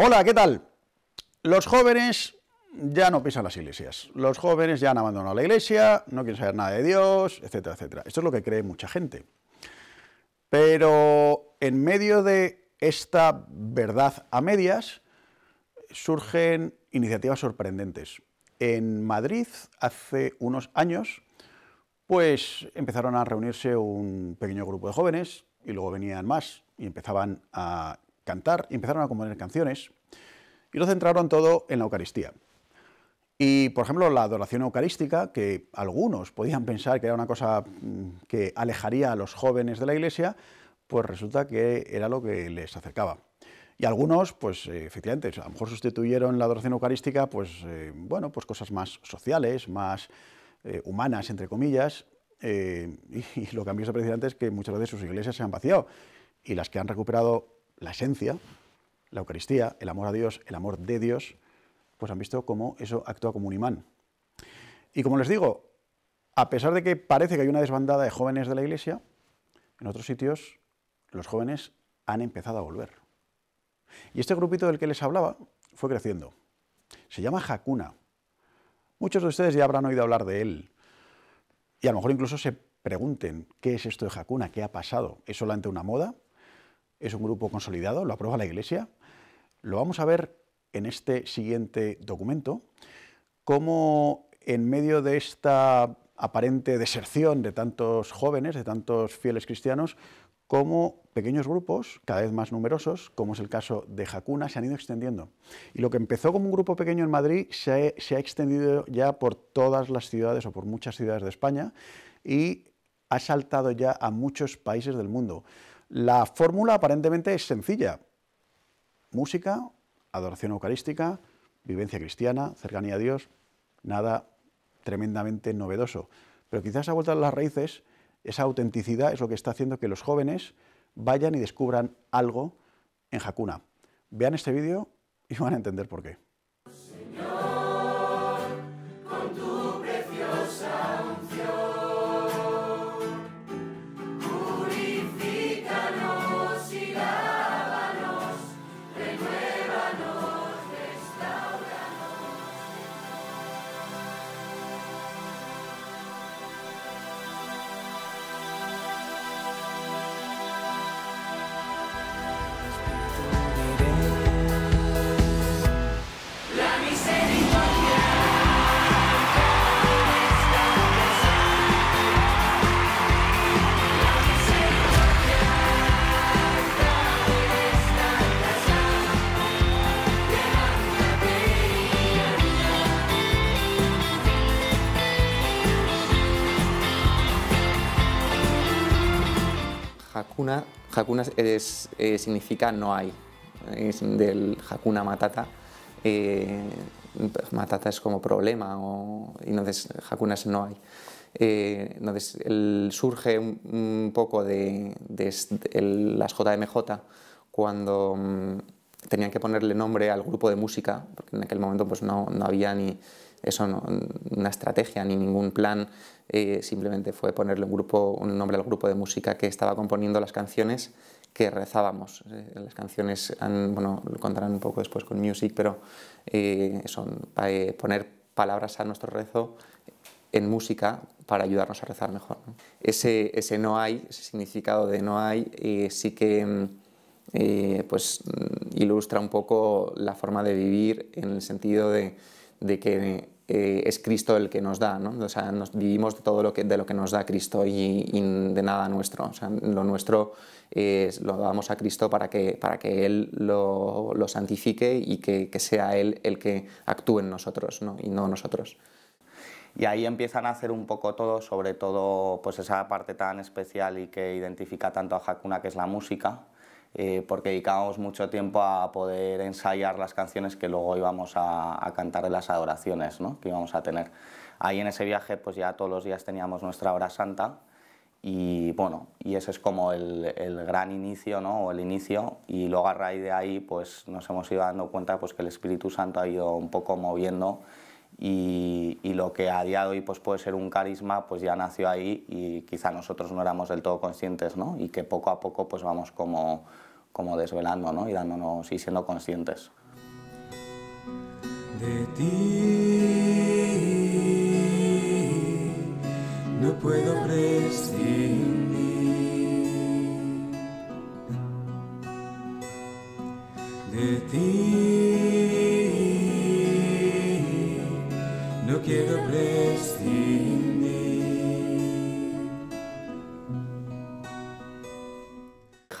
Hola, ¿qué tal? Los jóvenes ya no pisan las iglesias. Los jóvenes ya han abandonado la iglesia, no quieren saber nada de Dios, etcétera, etcétera. Esto es lo que cree mucha gente. Pero en medio de esta verdad a medias surgen iniciativas sorprendentes. En Madrid, hace unos años, pues empezaron a reunirse un pequeño grupo de jóvenes y luego venían más y empezaban a cantar y empezaron a componer canciones y lo centraron todo en la Eucaristía. Y, por ejemplo, la adoración eucarística, que algunos podían pensar que era una cosa mm, que alejaría a los jóvenes de la iglesia, pues resulta que era lo que les acercaba. Y algunos, pues eh, efectivamente, a lo mejor sustituyeron la adoración eucarística, pues eh, bueno, pues cosas más sociales, más eh, humanas, entre comillas, y, lo que han visto precisamente es que muchas veces sus iglesias se han vaciado y las que han recuperado la esencia, la Eucaristía, el amor a Dios, el amor de Dios, pues han visto cómo eso actúa como un imán. Y como les digo, a pesar de que parece que hay una desbandada de jóvenes de la Iglesia, en otros sitios los jóvenes han empezado a volver. Y este grupito del que les hablaba fue creciendo. Se llama Hakuna. Muchos de ustedes ya habrán oído hablar de él. Y a lo mejor incluso se pregunten, ¿qué es esto de Hakuna? ¿Qué ha pasado? ¿Es solamente una moda? es un grupo consolidado, lo aprueba la Iglesia. Lo vamos a ver en este siguiente documento, cómo en medio de esta aparente deserción de tantos jóvenes, de tantos fieles cristianos, cómo pequeños grupos, cada vez más numerosos, como es el caso de Jacuna, se han ido extendiendo. Y lo que empezó como un grupo pequeño en Madrid se ha extendido ya por todas las ciudades o por muchas ciudades de España y ha saltado ya a muchos países del mundo. La fórmula aparentemente es sencilla. Música, adoración eucarística, vivencia cristiana, cercanía a Dios, nada tremendamente novedoso. Pero quizás a vuelta de las raíces, esa autenticidad es lo que está haciendo que los jóvenes vayan y descubran algo en Hakuna. Vean este vídeo y van a entender por qué. Hakuna eh, significa no hay, es del Hakuna Matata. Eh, pues matata es como problema o, y entonces Hakuna no hay. Eh, entonces surge un, poco de, las JMJ cuando mm, tenían que ponerle nombre al grupo de música, porque en aquel momento pues no, no había ni eso, una estrategia ni ningún plan, eh, simplemente fue ponerle un, grupo, un nombre al grupo de música que estaba componiendo las canciones que rezábamos. Eh, las canciones, bueno, lo contarán un poco después con Music, pero eh, son poner palabras a nuestro rezo en música para ayudarnos a rezar mejor. Ese, ese no hay, ese significado de no hay, sí que mm, eh, pues mm, ilustra un poco la forma de vivir en el sentido de, que eh, es Cristo el que nos da, ¿no? O sea, nos, vivimos de todo lo que, de lo que nos da Cristo y, de nada nuestro. O sea, lo nuestro eh, lo damos a Cristo para que, para que Él lo, lo santifique y que, que, sea Él el que actúe en nosotros ¿no? y no nosotros. Y ahí empiezan a hacer un poco todo, sobre todo pues esa parte tan especial y que identifica tanto a Hakuna, que es la música, eh, porque dedicábamos mucho tiempo a poder ensayar las canciones que luego íbamos a, cantar en las adoraciones ¿no? que íbamos a tener. Ahí en ese viaje pues ya todos los días teníamos nuestra hora santa y bueno, y ese es como el, el gran inicio, ¿no? o el inicio, y luego a raíz de ahí pues nos hemos ido dando cuenta pues que el Espíritu Santo ha ido un poco moviendo y, lo que a día de hoy pues, puede ser un carisma pues ya nació ahí y quizá nosotros no éramos del todo conscientes ¿no? y que poco a poco pues vamos como, como desvelando ¿no? y dándonos y siendo conscientes. De ti no puedo prescindir. De ti give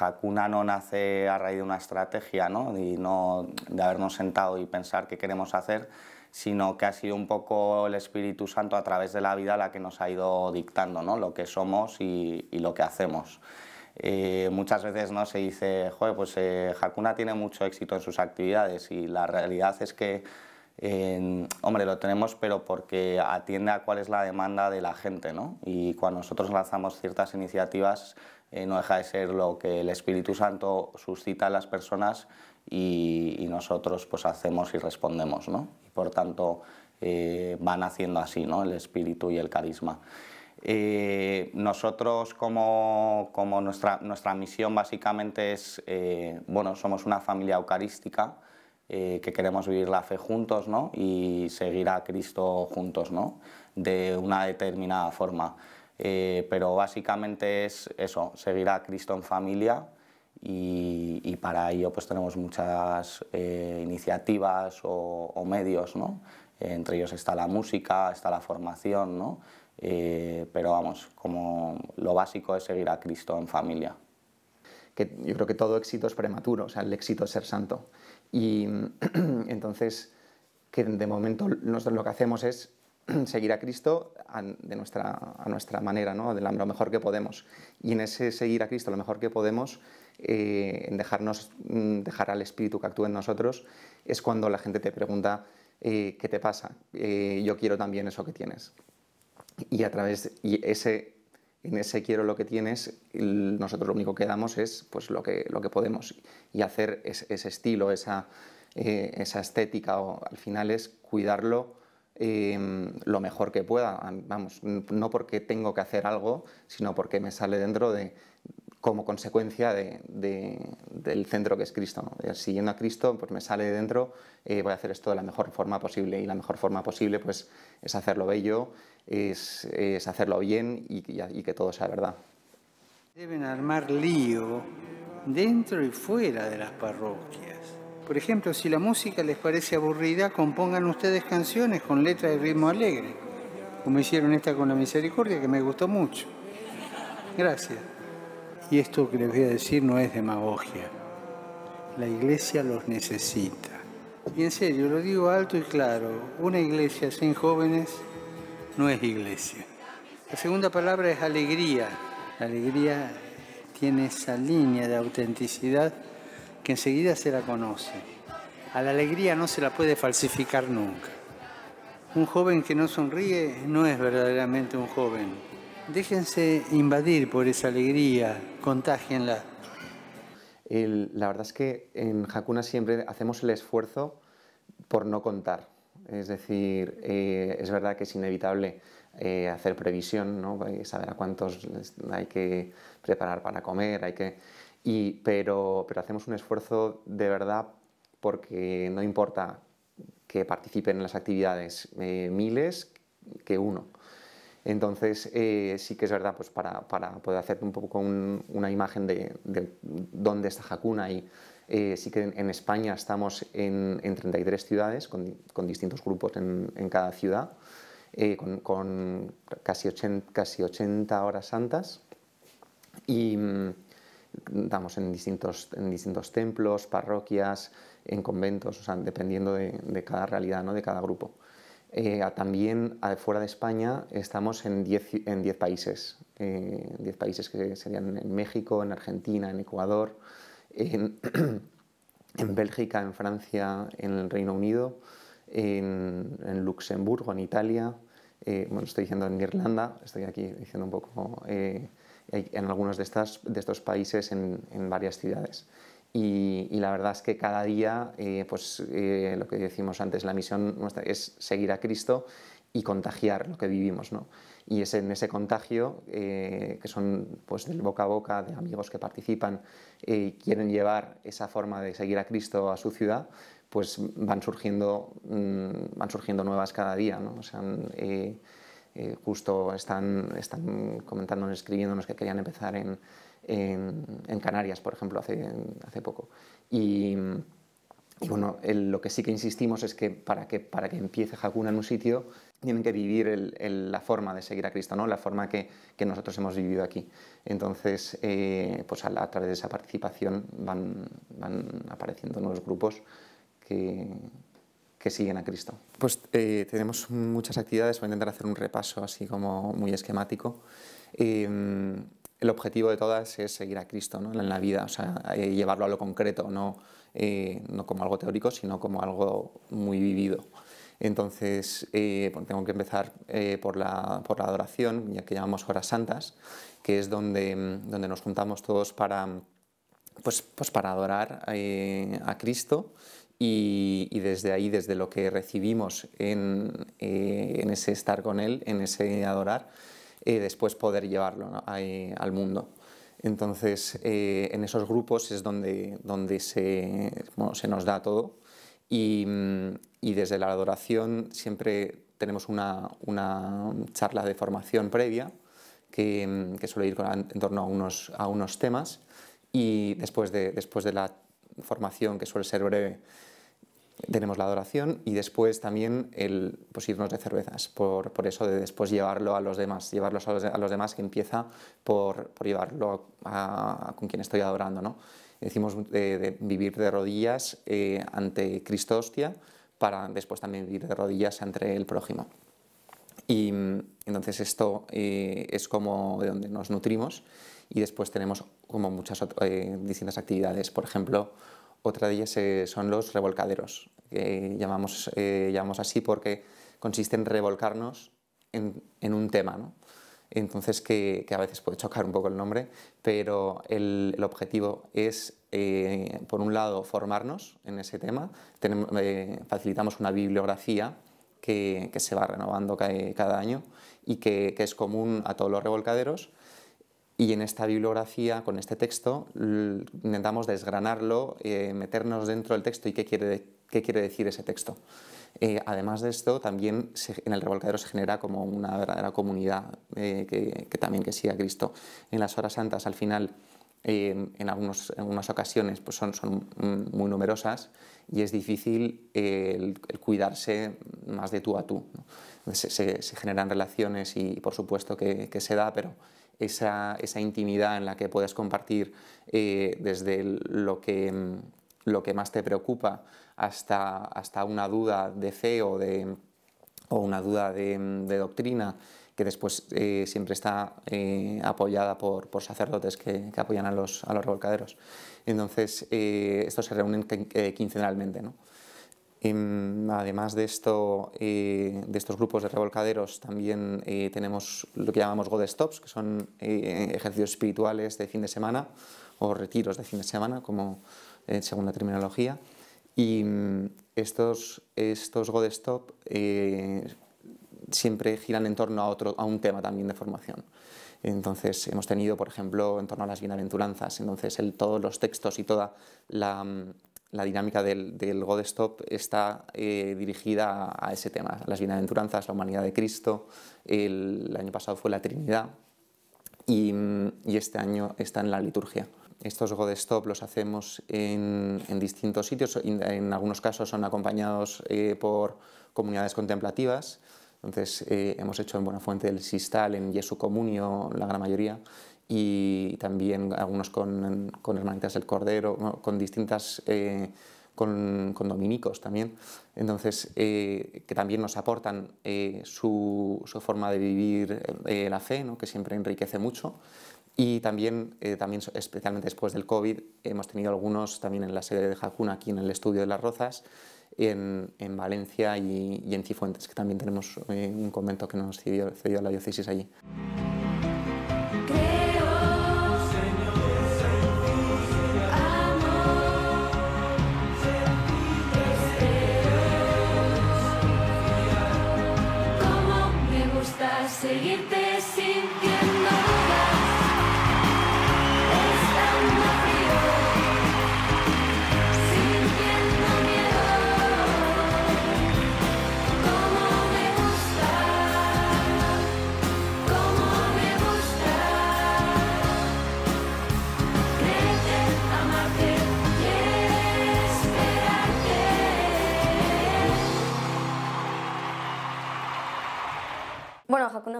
Hakuna no nace a raíz de una estrategia ¿no? y no de habernos sentado y pensar qué queremos hacer, sino que ha sido un poco el Espíritu Santo a través de la vida la que nos ha ido dictando ¿no? lo que somos y, lo que hacemos. Eh, muchas veces ¿no? se dice, Joder, pues eh, Hakuna tiene mucho éxito en sus actividades y la realidad es que hombre, lo tenemos, pero porque atiende a cuál es la demanda de la gente, ¿no? Y cuando nosotros lanzamos ciertas iniciativas, eh, no deja de ser lo que el Espíritu Santo suscita en las personas y, nosotros pues hacemos y respondemos, ¿no? Y por tanto eh, van haciendo así, ¿no? El espíritu y el carisma. Eh, nosotros como, nuestra, nuestra, misión básicamente es, bueno, somos una familia eucarística, eh, que queremos vivir la fe juntos ¿no? y seguir a Cristo juntos ¿no? de una determinada forma. Eh, pero básicamente es eso, seguir a Cristo en familia y, para ello pues tenemos muchas eh, iniciativas o, o medios, ¿no? entre ellos está la música, está la formación, ¿no? pero vamos, como lo básico es seguir a Cristo en familia. Que yo creo que todo éxito es prematuro, o sea, el éxito es ser santo. Y entonces, que de momento lo que hacemos es seguir a Cristo a, de nuestra, a nuestra manera, ¿no? de lo mejor que podemos. Y en ese seguir a Cristo lo mejor que podemos, eh, en dejarnos, mm, dejar al Espíritu que actúe en nosotros, es cuando la gente te pregunta, eh, ¿qué te pasa? Eh, yo quiero también eso que tienes. Y a través, y ese en ese quiero lo que tienes, nosotros lo único que damos es pues, lo, que, lo que podemos y hacer ese estilo, esa, eh, esa estética, o, al final es cuidarlo em, lo mejor que pueda. Vamos, no porque tengo que hacer algo, sino porque me sale dentro de, como consecuencia de, del centro que es Cristo. Siguiendo a Cristo, pues me sale de dentro, eh, voy a hacer esto de la mejor forma posible. Y la mejor forma posible pues, es hacerlo bello, es, hacerlo bien y, que todo sea verdad. Deben armar lío dentro y fuera de las parroquias. Por ejemplo, si la música les parece aburrida, compongan ustedes canciones con letra y ritmo alegre, como hicieron esta con la misericordia, que me gustó mucho. Gracias. Y esto que les voy a decir no es demagogia. La iglesia los necesita. Y en serio, lo digo alto y claro, una iglesia sin jóvenes no es iglesia. La segunda palabra es alegría. La alegría tiene esa línea de autenticidad que enseguida se la conoce. A la alegría no se la puede falsificar nunca. Un joven que no sonríe no es verdaderamente un joven Déjense invadir por esa alegría, contágenla. la verdad es que en Jacuna siempre hacemos el esfuerzo por no contar. Es decir, eh, es verdad que es inevitable eh, hacer previsión, saber a cuántos hay que preparar para comer, pero, hacemos un esfuerzo de verdad porque no importa que participen en las actividades eh, miles que uno. Entonces, eh, sí que es verdad, pues para, poder hacerte un poco una imagen de, dónde está Jacuna y eh, sí que en, España estamos en, 33 ciudades con, distintos grupos en, cada ciudad, eh, con, casi, 80, horas santas y estamos mm, en distintos, en distintos templos, parroquias, en conventos, o sea, dependiendo de, cada realidad, de cada grupo. Eh, también eh, fuera de España estamos en 10 en países, 10 eh, países que serían en México, en Argentina, en Ecuador, en, en Bélgica, en Francia, en el Reino Unido, en, Luxemburgo, en Italia, bueno, estoy diciendo en Irlanda, estoy aquí diciendo un poco en algunos de, estas, de estos países en varias ciudades. Y, la verdad es que cada día, eh, pues eh, lo que decimos antes, la misión nuestra es seguir a Cristo y contagiar lo que vivimos, ¿no? Y es en ese contagio, eh, que son pues del boca a boca, de amigos que participan y quieren llevar esa forma de seguir a Cristo a su ciudad, pues van surgiendo, mm, van surgiendo nuevas cada día, ¿no? O sea, justo están, están comentándonos, escribiéndonos que querían empezar en en, Canarias, por ejemplo, hace, hace poco. Y, bueno, lo que sí que insistimos es que para que, para que empiece Hakuna en un sitio, tienen que vivir la forma de seguir a Cristo, ¿no? la forma que, que nosotros hemos vivido aquí. Entonces, eh, pues a, través de esa participación van, van apareciendo nuevos grupos que, que siguen a Cristo. Pues eh, tenemos muchas actividades, voy a intentar hacer un repaso así como muy esquemático. Eh, el objetivo de todas es seguir a Cristo en la vida, o sea, eh, llevarlo a lo concreto, eh, no, como algo teórico, sino como algo muy vivido. Entonces, eh, tengo que empezar por, la, por, la, adoración, ya que llamamos horas santas, que es donde, donde nos juntamos todos para, pues, pues para adorar a Cristo y, desde ahí, desde lo que recibimos en, en ese estar con Él, en ese adorar, después poder llevarlo al mundo. Entonces, eh, en esos grupos es donde, donde se, nos da todo y, desde la adoración siempre tenemos una, charla de formación previa que, suele ir en torno a unos, a unos temas y después de, después de la formación, que suele ser breve, tenemos la adoración y después también el pues, irnos de cervezas, por, por, eso de después llevarlo a los demás, llevarlos a los, demás que empieza por, por llevarlo a, con quien estoy adorando. ¿no? Decimos de, vivir de rodillas eh, ante Cristo hostia para después también vivir de rodillas ante el prójimo. Y entonces esto eh, es como de donde nos nutrimos y después tenemos como muchas eh, distintas actividades, por ejemplo, otra de ellas eh, son los revolcaderos, que llamamos, eh, llamamos así porque consiste en revolcarnos en, en un tema. ¿no? Entonces, que, a veces puede chocar un poco el nombre, pero el, objetivo es, eh, por un lado, formarnos en ese tema, tenemos, facilitamos una bibliografía que, se va renovando cada, año y que, es común a todos los revolcaderos y en esta bibliografía, con este texto, intentamos desgranarlo, eh, meternos dentro del texto y qué quiere, qué quiere decir ese texto. Eh, además de esto, también en el revolcadero se genera como una verdadera comunidad eh, que, también que sigue a Cristo. En las horas santas, al final, en, algunos, en algunas ocasiones, pues son, son muy numerosas y es difícil el, cuidarse más de tú a tú. Se, generan relaciones y, por supuesto, que, que se da, pero esa, intimidad en la que puedes compartir eh, desde lo que, mm, lo que más te preocupa hasta, hasta una duda de fe o, una duda mm, de, doctrina que después eh, siempre está eh, apoyada por, sacerdotes que, apoyan a los, a revolcaderos. Entonces, estos se reúnen quincenalmente. Em, además de, esto, eh, de estos grupos de revolcaderos, también eh, tenemos lo que llamamos God Stops, que son eh, ejercicios espirituales de fin de semana o retiros de fin de semana, como según la terminología. Y mm, estos, estos God Stop siempre giran en torno a, otro, a un tema también de formación. Entonces hemos tenido, por ejemplo, en torno a las bienaventuranzas, entonces todos los textos y toda la, mm, la dinámica del, del God Stop está eh, dirigida a, ese tema, las bienaventuranzas, la humanidad de Cristo, el, año pasado fue la Trinidad y, este año está en la liturgia. Estos God Stop los hacemos en, distintos sitios, en, algunos casos son acompañados eh, por comunidades contemplativas, entonces eh, hemos hecho en Buenafuente del Sistal, en Jesu Comunio, la gran mayoría, y también algunos con, hermanitas del Cordero, con distintas... Eh, con, dominicos también, entonces, eh, que también nos aportan eh, su, forma de vivir la fe, ¿no? que siempre enriquece mucho. Y también, también, especialmente después del COVID, hemos tenido algunos también en la sede de Jacuna, aquí en el estudio de Las Rozas, en, Valencia y, en Cifuentes, que también tenemos un convento que nos cedió, la diócesis allí.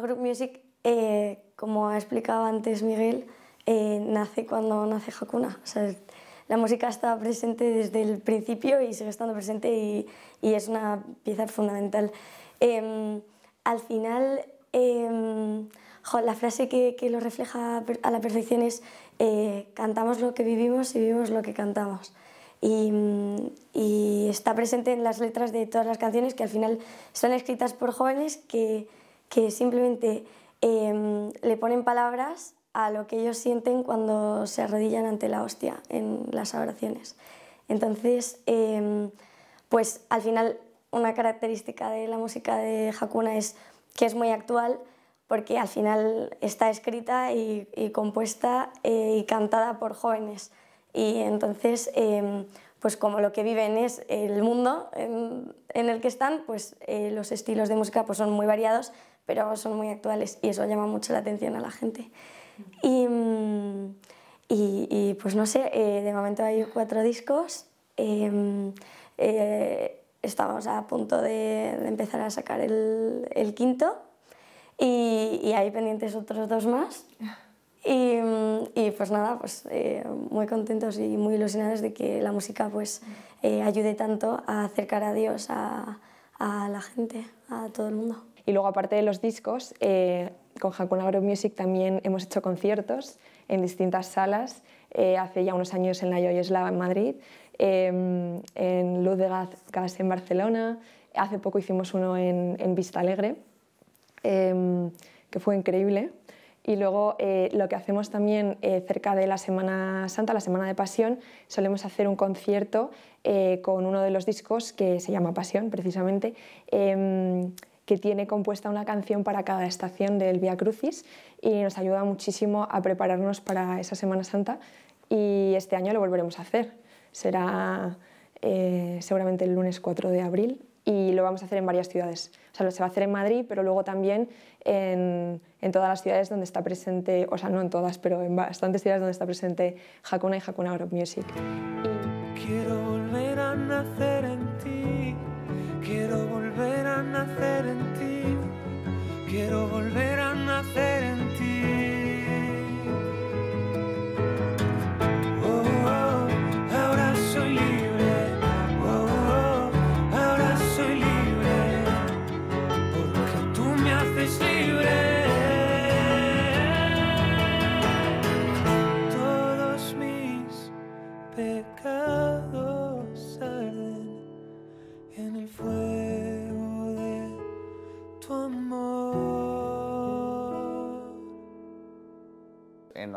Group Music, eh, como ha explicado antes Miguel, eh, nace cuando nace Hakuna. la música está presente desde el principio y sigue estando presente y, es una pieza fundamental. Em, al final, em, la frase que, lo refleja a la perfección es eh, cantamos lo que vivimos y vivimos lo que cantamos. Y, está presente en las letras de todas las canciones que al final son escritas por jóvenes que, que simplemente em, le ponen palabras a lo que ellos sienten cuando se arrodillan ante la hostia en las oraciones. Entonces, em, pues al final una característica de la música de Hakuna es que es muy actual porque al final está escrita y, compuesta eh, y cantada por jóvenes. Y entonces, em, pues como lo que viven es el mundo en, el que están, pues eh, los estilos de música pues son muy variados pero son muy actuales y eso llama mucho la atención a la gente. Mm, y, y, pues no sé, eh, de momento hay cuatro discos. Em, eh, estamos a punto de, empezar a sacar el, quinto y, hay pendientes otros dos más. Y, y pues nada, pues eh, muy contentos y muy ilusionados de que la música pues eh, ayude tanto a acercar a Dios a, a la gente, a todo el mundo. Y luego, aparte de los discos, eh, con Hakuna Group Music también hemos hecho conciertos en distintas salas, eh, hace ya unos años en la Yoyeslava em, en Madrid, en Luz de Gas en Barcelona, hace poco hicimos uno en, en Vista Alegre, em, que fue increíble. Y luego eh, lo que hacemos también cerca de la Semana Santa, la Semana de Pasión, solemos hacer un concierto con uno de los discos que se llama Pasión precisamente, em, que tiene compuesta una canción para cada estación del Via Crucis y nos ayuda muchísimo a prepararnos para esa Semana Santa y este año lo volveremos a hacer. Será eh, seguramente el lunes 4 de abril y lo vamos a hacer en varias ciudades. O sea, se va a hacer en Madrid, pero luego también en, en, todas las ciudades donde está presente, o sea, no en todas, pero en bastantes ciudades donde está presente Hakuna y Hakuna Europe Music. Quiero volver a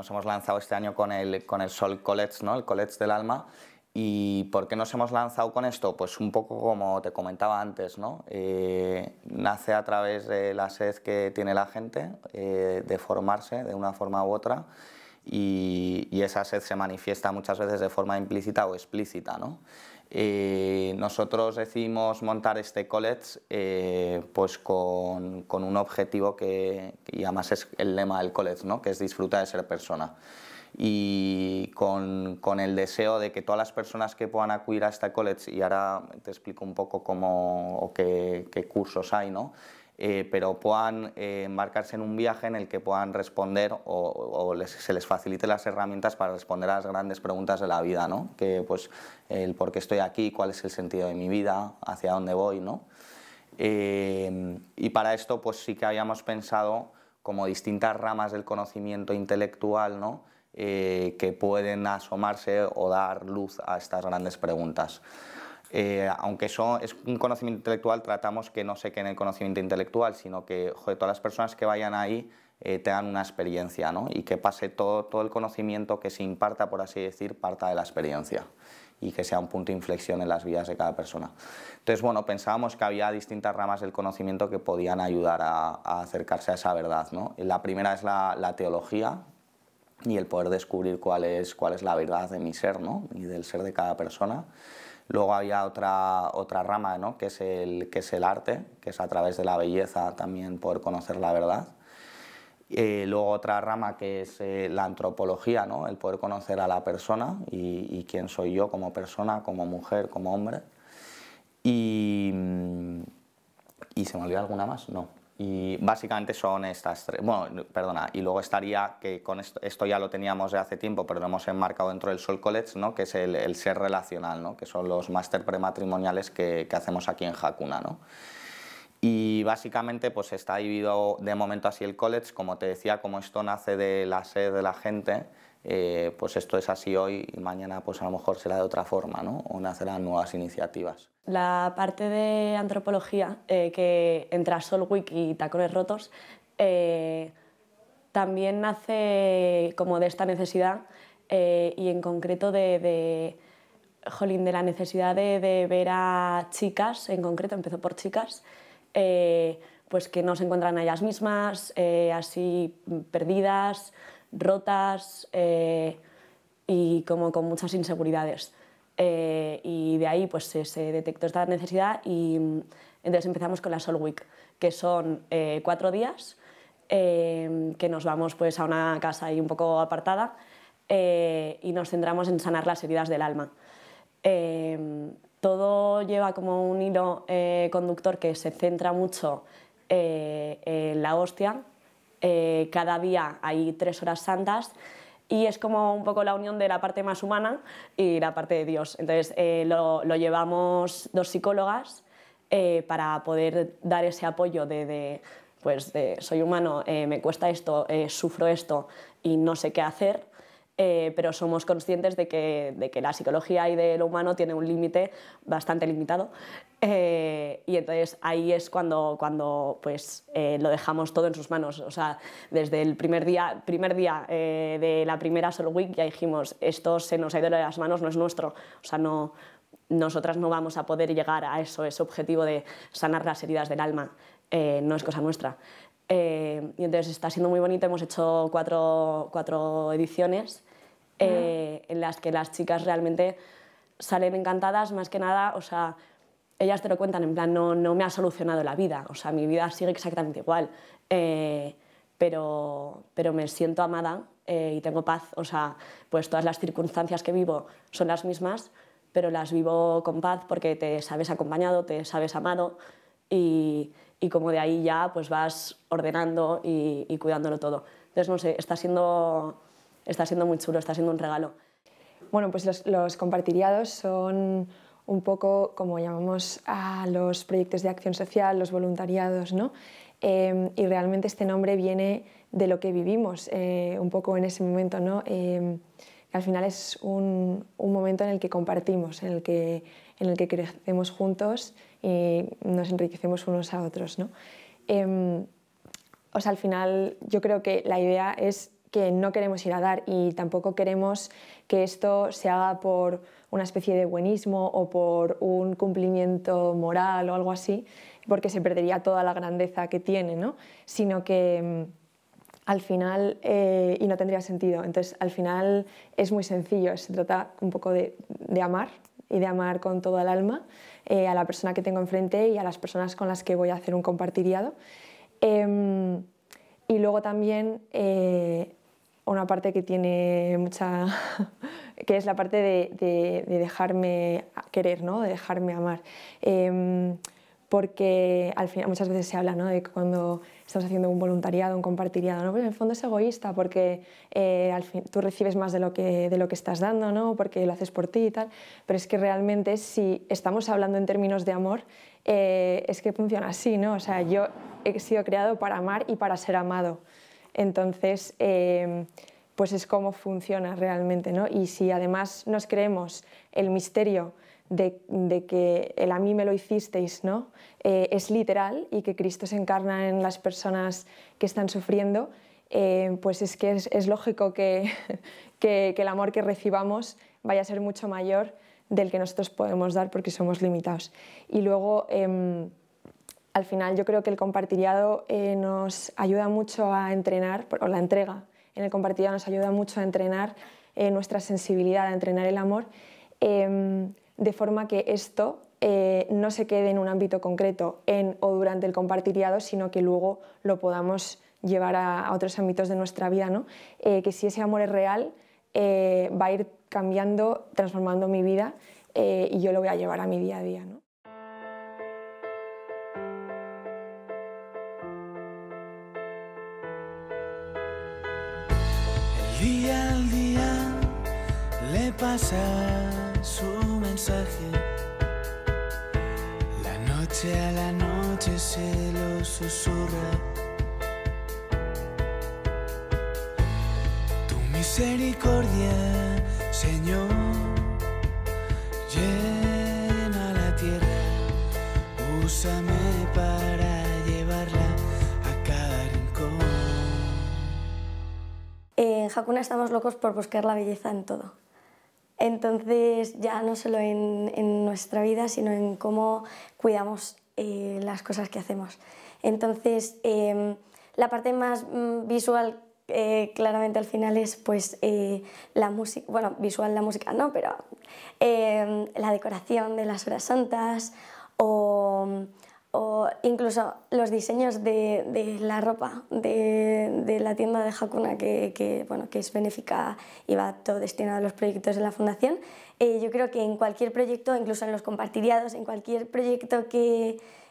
nos hemos lanzado este año con el, con el Sol College, ¿no? el College del Alma. ¿Y por qué nos hemos lanzado con esto? Pues un poco como te comentaba antes, ¿no? Eh, nace a través de la sed que tiene la gente eh, de formarse de una forma u otra y, y, esa sed se manifiesta muchas veces de forma implícita o explícita, ¿no? Eh, nosotros decidimos montar este college eh, pues con, un objetivo que, además es el lema del college, ¿no? que es disfruta de ser persona. Y con, el deseo de que todas las personas que puedan acudir a este college, y ahora te explico un poco cómo qué, qué cursos hay, ¿no? Eh, pero puedan eh, embarcarse en un viaje en el que puedan responder o, se les facilite las herramientas para responder a las grandes preguntas de la vida, ¿no? Que pues el por qué estoy aquí, cuál es el sentido de mi vida, hacia dónde voy, eh, y para esto pues sí que habíamos pensado como distintas ramas del conocimiento intelectual, que pueden asomarse o dar luz a estas grandes preguntas. Eh, aunque eso es un conocimiento intelectual, tratamos que no se quede en el conocimiento intelectual, sino que todas las personas que vayan ahí eh, tengan una experiencia ¿no? y que pase todo, todo el conocimiento que se imparta, por así decir, parta de la experiencia y que sea un punto de inflexión en las vidas de cada persona. Entonces, bueno, pensábamos que había distintas ramas del conocimiento que podían ayudar a, acercarse a esa verdad. ¿no? La primera es la, la, teología y el poder descubrir cuál es, cuál es la verdad de mi ser ¿no? y del ser de cada persona. Luego había otra, otra rama, ¿no? que, es el, que es el arte, que es a través de la belleza también poder conocer la verdad. Eh, luego otra rama que es eh, la antropología, ¿no? el poder conocer a la persona y, quién soy yo como persona, como mujer, como hombre. Y, mm, y se me olvida alguna más, no. Y básicamente son estas tres. Bueno, perdona, y luego estaría que con esto, ya lo teníamos de hace tiempo, pero lo hemos enmarcado dentro del Sol College, ¿no? que es el, ser relacional, ¿no? que son los máster prematrimoniales que, hacemos aquí en Hakuna. ¿no? Y básicamente pues está dividido de momento así el college, como te decía, como esto nace de la sed de la gente, eh, pues esto es así hoy y mañana pues a lo mejor será de otra forma, ¿no? O nacerán nuevas iniciativas. La parte de antropología eh, que entra Solwick y Tacones Rotos eh, también nace como de esta necesidad eh, y en concreto de, de jolín, de la necesidad de, de, ver a chicas, en concreto empezó por chicas, pues que no se encuentran a ellas mismas, así perdidas, rotas eh, y como con muchas inseguridades. Eh, y de ahí pues se, detectó esta necesidad y mm, entonces empezamos con la Sol Week, que son eh, cuatro días que nos vamos pues a una casa ahí un poco apartada y nos centramos en sanar las heridas del alma. todo lleva como un hilo conductor que se centra mucho en la hostia, eh, cada día hay tres horas santas y es como un poco la unión de la parte más humana y la parte de Dios. Entonces eh, lo, llevamos dos psicólogas eh, para poder dar ese apoyo de, de pues de, soy humano, me cuesta esto, sufro esto y no sé qué hacer eh, pero somos conscientes de que, de que, la psicología y de lo humano tiene un límite bastante limitado. Eh, y entonces ahí es cuando, cuando pues, eh, lo dejamos todo en sus manos. O sea, desde el primer día, primer día de la primera Solo Week ya dijimos, esto se nos ha ido de las manos, no es nuestro. O sea, no, nosotras no vamos a poder llegar a eso, ese objetivo de sanar las heridas del alma. no es cosa nuestra. y entonces está siendo muy bonito, hemos hecho cuatro, cuatro ediciones eh, en las que las chicas realmente salen encantadas, más que nada, o sea, ellas te lo cuentan en plan, no, no me ha solucionado la vida, o sea, mi vida sigue exactamente igual, eh, pero, pero me siento amada eh, y tengo paz, o sea, pues todas las circunstancias que vivo son las mismas, pero las vivo con paz porque te sabes acompañado, te sabes amado y, y como de ahí ya pues vas ordenando y, y cuidándolo todo. Entonces, no sé, está siendo está siendo muy chulo, está siendo un regalo. Bueno, pues los, los compartiriados son un poco como llamamos a los proyectos de acción social, los voluntariados, ¿no? Eh, y realmente este nombre viene de lo que vivimos eh, un poco en ese momento, ¿no? Eh, al final es un, un, momento en el que compartimos, en el que, en el que crecemos juntos y nos enriquecemos unos a otros, ¿no? o sea, al final yo creo que la idea es que no queremos ir a dar y tampoco queremos que esto se haga por una especie de buenismo o por un cumplimiento moral o algo así, porque se perdería toda la grandeza que tiene, sino que mm, al final, eh, y no tendría sentido, entonces al final es muy sencillo, se trata un poco de, amar y de amar con todo el alma eh, a la persona que tengo enfrente y a las personas con las que voy a hacer un compartiriado. Em, y luego también eh, una parte que tiene mucha, que es la parte de, dejarme querer, ¿no? de dejarme amar. Em, porque al final muchas veces se habla ¿no? de cuando estamos haciendo un voluntariado, un compartiriado, ¿no? Pues en el fondo es egoísta porque eh, al fin, tú recibes más de lo, que, estás dando, ¿no? porque lo haces por ti y tal, pero es que realmente si estamos hablando en términos de amor, eh, es que funciona así, ¿no? O sea, yo he sido creado para amar y para ser amado. Entonces, eh, pues es cómo funciona realmente, ¿no? Y si además nos creemos el misterio de, que el a mí me lo hicisteis, ¿no? Eh, es literal y que Cristo se encarna en las personas que están sufriendo, eh, pues es que es, lógico que, el amor que recibamos vaya a ser mucho mayor del que nosotros podemos dar porque somos limitados. Y luego, em, al final yo creo que el compartiriado eh, nos ayuda mucho a entrenar, o la entrega en el compartiriado nos ayuda mucho a entrenar eh, nuestra sensibilidad, a entrenar el amor, em, de forma que esto eh, no se quede en un ámbito concreto en o durante el compartiriado, sino que luego lo podamos llevar a, otros ámbitos de nuestra vida, ¿no? que si ese amor es real, va a ir cambiando, transformando mi vida y yo lo voy a llevar a mi día a día. ¿no? pasa su mensaje. La noche a la noche se lo susurra. Tu misericordia, Señor, llena la tierra. Úsame para llevarla a cada En Hakuna estamos locos por buscar la belleza en todo. Entonces, ya no solo en, nuestra vida, sino en cómo cuidamos eh, las cosas que hacemos. Entonces, em, la parte más mm, visual, eh, claramente al final, es pues eh, la música, bueno, visual la música no, pero em, la decoración de las horas santas o o incluso los diseños de, la ropa de, la tienda de Hakuna, que, es benéfica y va todo destinado a los proyectos de la fundación. Eh, yo creo que en cualquier proyecto, incluso en los compartiriados, en cualquier proyecto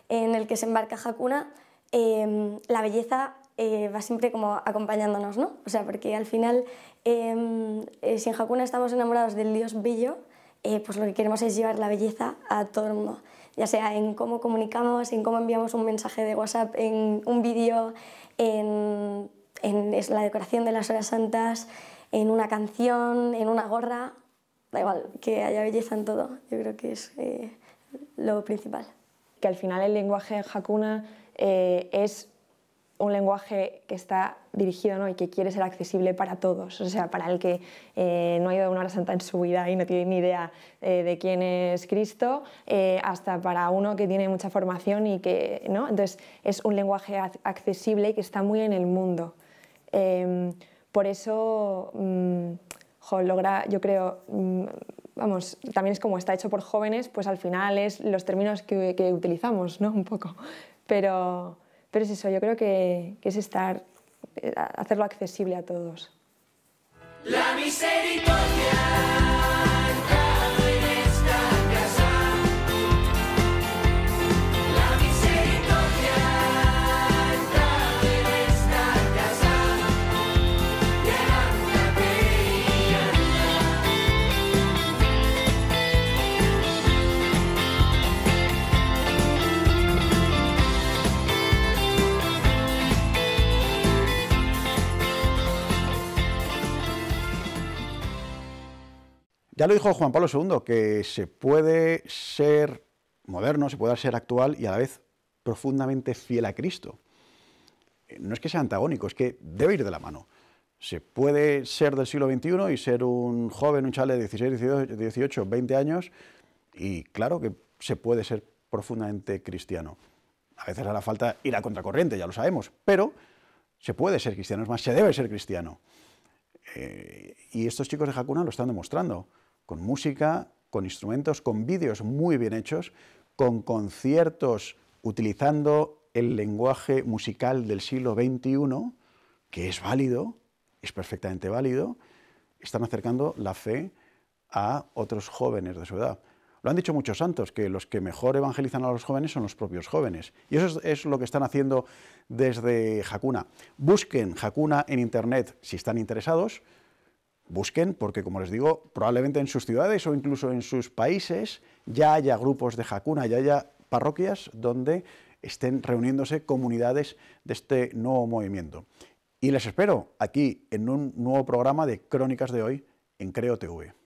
en el que se embarca Hakuna, em, la belleza eh, va siempre como acompañándonos, ¿no? O sea, porque al final, em, eh, si en Hakuna estamos enamorados del dios bello, pues lo que queremos es llevar la belleza a todo el mundo ya sea en cómo comunicamos, en cómo enviamos un mensaje de WhatsApp, en un vídeo, en, la decoración de las horas santas, en una canción, en una gorra, da igual, que haya belleza en todo, yo creo que es eh, lo principal. Que al final el lenguaje Hakuna eh, es un lenguaje que está dirigido y que quiere ser accesible para todos, o sea, para el que eh, no ha ido a una hora santa en su vida y no tiene ni idea eh, de quién es Cristo, eh, hasta para uno que tiene mucha formación y que, ¿no? Entonces, es un lenguaje accesible y que está muy en el mundo. Em, por eso, mm, logra, yo creo, mm, vamos, también es como está hecho por jóvenes, pues al final es los términos que, que utilizamos, ¿no? Un poco, pero... Pero es eso, yo creo que, es estar, eh, hacerlo accesible a todos. La misericordia. Ya lo dijo Juan Pablo II, que se puede ser moderno, se puede ser actual y a la vez profundamente fiel a Cristo. Eh, no es que sea antagónico, es que debe ir de la mano. Se puede ser del siglo XXI y ser un joven, un chale de 16, 18, 20 años, y claro que se puede ser profundamente cristiano. A veces hará falta ir a contracorriente, ya lo sabemos, pero se puede ser cristiano, es más, se debe ser cristiano. Eh, y estos chicos de jacuna lo están demostrando con música, con instrumentos, con vídeos muy bien hechos, con conciertos utilizando el lenguaje musical del siglo XXI, que es válido, es perfectamente válido, están acercando la fe a otros jóvenes de su edad. Lo han dicho muchos santos, que los que mejor evangelizan a los jóvenes son los propios jóvenes. Y eso es, lo que están haciendo desde Hakuna. Busquen Hakuna en Internet si están interesados busquen, porque como les digo, probablemente en sus ciudades o incluso en sus países ya haya grupos de jacuna ya haya parroquias donde estén reuniéndose comunidades de este nuevo movimiento. Y les espero aquí en un nuevo programa de Crónicas de hoy en Creo TV.